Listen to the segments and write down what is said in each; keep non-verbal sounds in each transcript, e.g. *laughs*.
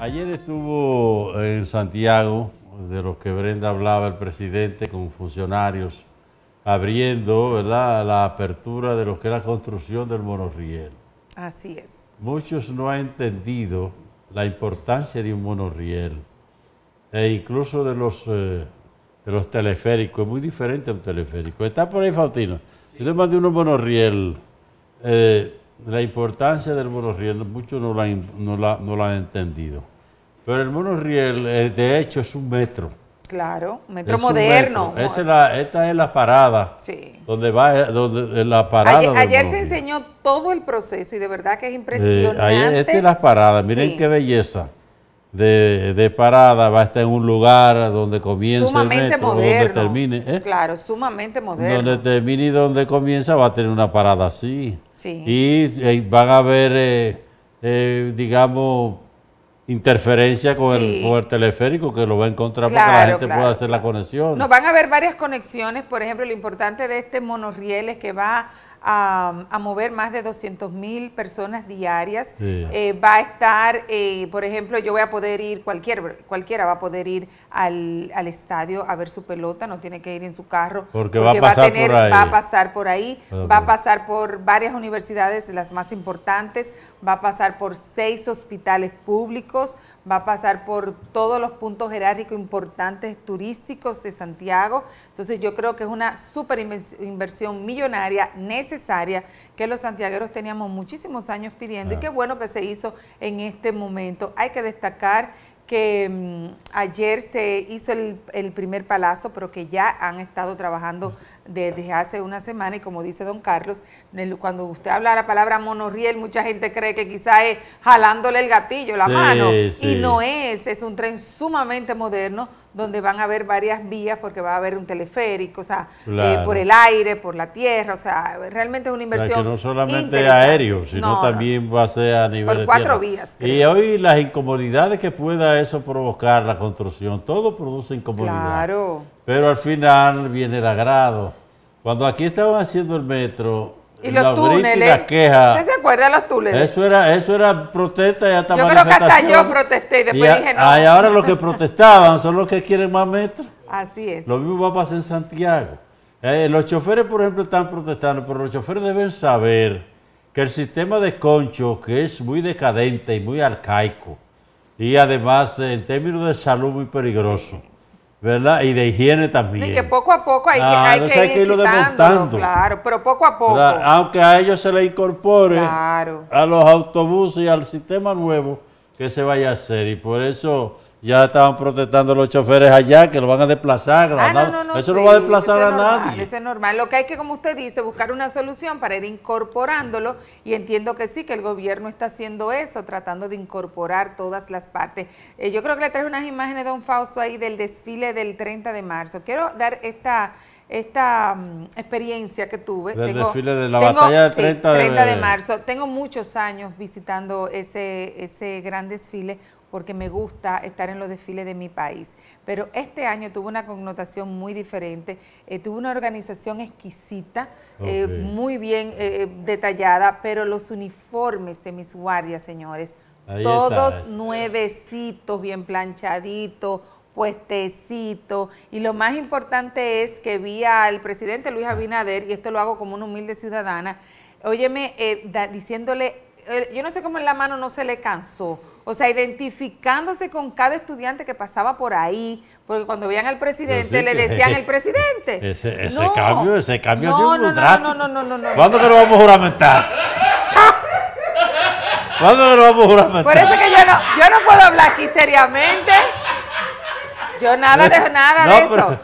Ayer estuvo en Santiago, de lo que Brenda hablaba, el presidente con funcionarios, abriendo la apertura de lo que es la construcción del monorriel. Así es. Muchos no han entendido la importancia de un monorriel e incluso de los, eh, los teleféricos. Es muy diferente a un teleférico. Está por ahí, Faustino. Sí. Yo te monorriel. Eh, la importancia del monorriel, muchos no la, no, la, no han entendido. Pero el monorriel, eh, de hecho, es un metro. Claro, metro moderno. es la, esta es la parada. Sí. Donde va eh, donde, eh, la parada. Ayer, se enseñó todo el proceso y de verdad que es impresionante. esta es la parada, miren qué belleza. De, de, parada, va a estar en un lugar donde comienza el metro, donde termine. Claro, sumamente moderno. Donde termine y donde comienza va a tener una parada así. Y, eh, van a haber, eh, eh, digamos, interferencia con, el, teleférico que lo va a encontrar para que la gente pueda hacer la conexión. No, van a haber varias conexiones, por ejemplo, lo importante de este monorriel es que va a, mover más de 200 mil personas diarias. Eh, va a estar, eh, por ejemplo, yo voy a poder ir, cualquier, cualquiera va a poder ir al, estadio a ver su pelota, no tiene que ir en su carro, porque, va, a pasar por ahí. va a pasar por ah, va a pasar por varias universidades, de las más importantes, va a pasar por seis hospitales públicos, va a pasar por todos los puntos jerárquicos importantes turísticos de Santiago. Entonces yo creo que es una super inversión millonaria necesaria necesaria que los santiagueros teníamos muchísimos años pidiendo y ah. qué bueno que se hizo en este momento. Hay que destacar que mm, ayer se hizo el, primer palazo, pero que ya han estado trabajando desde hace una semana y como dice don Carlos, cuando usted habla la palabra monorriel, mucha gente cree que quizá es jalándole el gatillo, la mano, y no es, es un tren sumamente moderno donde van a haber varias vías porque va a haber un teleférico, o sea, eh, por el aire, por la tierra, o sea, realmente es una inversión. que no solamente aéreo, sino también va a ser a nivel. Por cuatro vías. Y hoy las incomodidades que pueda eso provocar la construcción, todo produce incomodidad. Claro. Pero al final viene el agrado. Cuando aquí estaban haciendo el metro, y los túneles. ¿Usted se acuerda de los túneles? Eso era, eso era protesta y hasta Yo creo que hasta yo protesté y después dije Ay, ahora los que protestaban son los que quieren más metros. Así es. Lo mismo va a pasar en Santiago. Eh, los choferes, por ejemplo, están protestando, pero los choferes deben saber que el sistema de concho, que es muy decadente y muy arcaico, y además en términos de salud muy peligroso, ¿verdad? Y de higiene también. Y que poco a poco hay, hay, que, que, ir quitándolo, claro, pero poco a poco. Aunque a ellos se le incorpore a los autobuses y al sistema nuevo que se vaya a hacer. Y por eso ya estaban protestando los choferes allá que lo van a desplazar. Ah, no, eso no va a desplazar a nadie. Eso es normal. Lo que hay que, como usted dice, buscar una solución para ir incorporándolo. Y entiendo que sí, que el gobierno está haciendo eso, tratando de incorporar todas las partes. Eh, yo creo que le traje unas imágenes, de don Fausto, ahí del desfile del 30 de marzo. Quiero dar esta esta mm, experiencia que tuve. Del desfile de la batalla del 30, de... de... marzo. Tengo muchos años visitando ese, ese gran desfile porque me gusta estar en los desfiles de mi país. Pero este año tuvo una connotación muy diferente, eh, tuvo una organización exquisita, eh, muy bien eh, detallada, pero los uniformes de mis guardias, señores, todos nuevecitos, bien planchaditos, puestecitos. Y lo más importante es que vi al presidente Luis ah. Abinader, y esto lo hago como una humilde ciudadana, óyeme, diciéndole eh, yo no sé cómo en la mano no se le cansó. O sea, identificándose con cada estudiante que pasaba por ahí, porque cuando veían al presidente le decían *laughs* el presidente. Ese, ese cambio, ese cambio ha sido no, no, no, no, no, no, ¿Cuándo que lo vamos a juramentar? *laughs* ¿Cuándo que lo vamos a juramentar? Por eso que yo no, yo no puedo hablar aquí seriamente. Yo nada de nada de eso.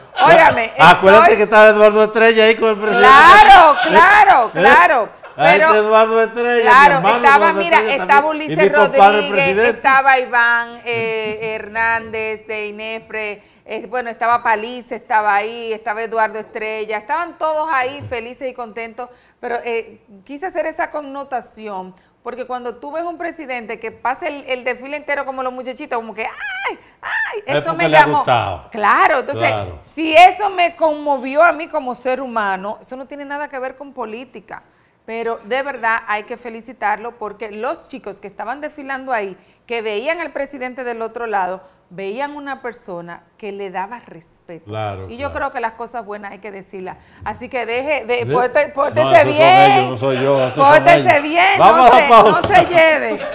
Acuérdate que estaba Eduardo Estrella ahí con el presidente. Claro, *laughs* claro, ¿Eh? claro. Pero, estrella, claro, estaba, mira, estaba Ulises Rodríguez, estaba Iván eh, Hernández de Inefre, eh, bueno, estaba Palice, estaba ahí, estaba Eduardo Estrella, estaban todos ahí felices y contentos, pero eh, quise hacer esa connotación porque cuando tú ves un presidente que pasa el, desfile entero como los muchachitos, como que, ¡ay! ¡ay! Eso me llamó. Claro, entonces, si eso me conmovió a mí como ser humano, eso no tiene nada que ver con política pero de verdad hay que felicitarlo porque los chicos que estaban desfilando ahí, que veían al presidente del otro lado, veían una persona que le daba respeto. y yo creo que las cosas buenas hay que decirlas. Así que deje, de, pórtese, no, bien. no soy yo, pórtese bien, no, se, no se lleve.